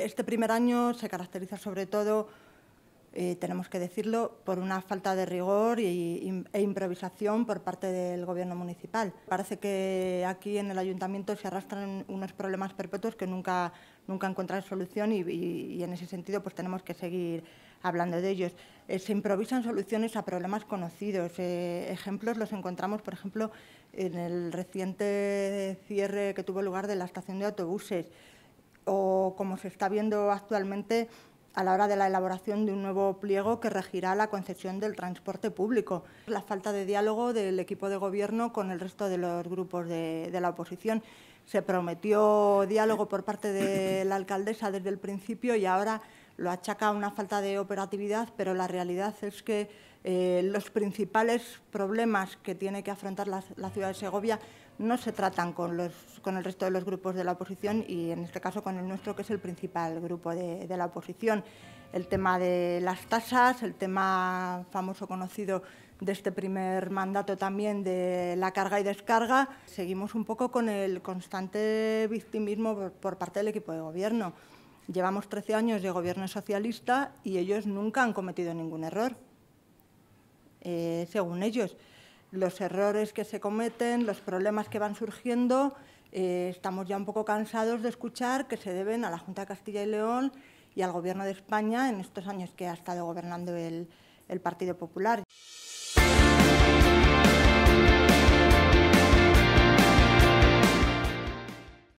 Este primer año se caracteriza sobre todo, eh, tenemos que decirlo, por una falta de rigor y, e improvisación por parte del Gobierno municipal. Parece que aquí en el ayuntamiento se arrastran unos problemas perpetuos que nunca, nunca solución y, en ese sentido pues tenemos que seguir hablando de ellos. Eh, se improvisan soluciones a problemas conocidos. Eh, ejemplos los encontramos, por ejemplo, en el reciente cierre que tuvo lugar de la estación de autobuses o como se está viendo actualmente a la hora de la elaboración de un nuevo pliego que regirá la concesión del transporte público, la falta de diálogo del equipo de gobierno con el resto de los grupos de, la oposición. Se prometió diálogo por parte de la alcaldesa desde el principio y ahora lo achaca a una falta de operatividad, pero la realidad es que eh, los principales problemas que tiene que afrontar la, ciudad de Segovia no se tratan con, el resto de los grupos de la oposición y en este caso con el nuestro, que es el principal grupo de, la oposición. El tema de las tasas, el tema famoso conocido de este primer mandato también de la carga y descarga, seguimos un poco con el constante victimismo por parte del equipo de gobierno. Llevamos 13 años de gobierno socialista y ellos nunca han cometido ningún error, eh, según ellos. Los errores que se cometen, los problemas que van surgiendo, eh, estamos ya un poco cansados de escuchar que se deben a la Junta de Castilla y León y al Gobierno de España en estos años que ha estado gobernando el Partido Popular.